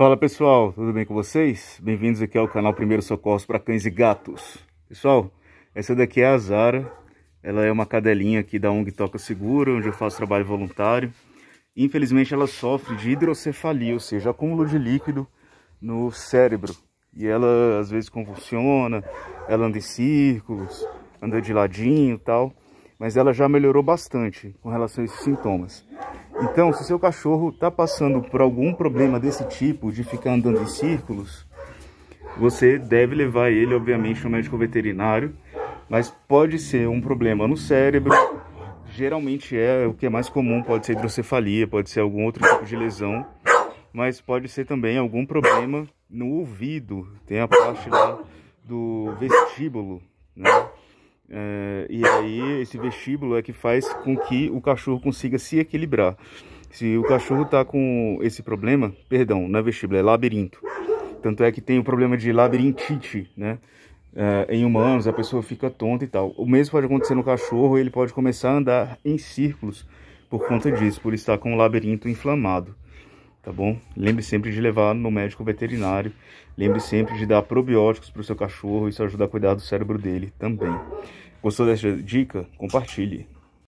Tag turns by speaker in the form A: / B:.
A: Fala pessoal, tudo bem com vocês? Bem-vindos aqui ao canal Primeiro Socorros para Cães e Gatos. Pessoal, essa daqui é a Zara, ela é uma cadelinha aqui da ONG Toca Segura, onde eu faço trabalho voluntário. Infelizmente ela sofre de hidrocefalia, ou seja, acúmulo de líquido no cérebro. E ela às vezes convulsiona, ela anda em círculos, anda de ladinho e tal. Mas ela já melhorou bastante com relação a esses sintomas. Então, se seu cachorro está passando por algum problema desse tipo, de ficar andando em círculos, você deve levar ele, obviamente, no médico veterinário, mas pode ser um problema no cérebro, geralmente é o que é mais comum, pode ser hidrocefalia, pode ser algum outro tipo de lesão, mas pode ser também algum problema no ouvido, tem a parte lá do vestíbulo, né? É, e aí esse vestíbulo é que faz com que o cachorro consiga se equilibrar. Se o cachorro está com esse problema, perdão, não é vestíbulo, é labirinto. Tanto é que tem o problema de labirintite, né? É, em humanos a pessoa fica tonta e tal. O mesmo pode acontecer no cachorro, ele pode começar a andar em círculos por conta disso, por estar com o labirinto inflamado tá bom? Lembre sempre de levar no médico veterinário, lembre sempre de dar probióticos para o seu cachorro, isso ajuda a cuidar do cérebro dele também. Gostou dessa dica? Compartilhe.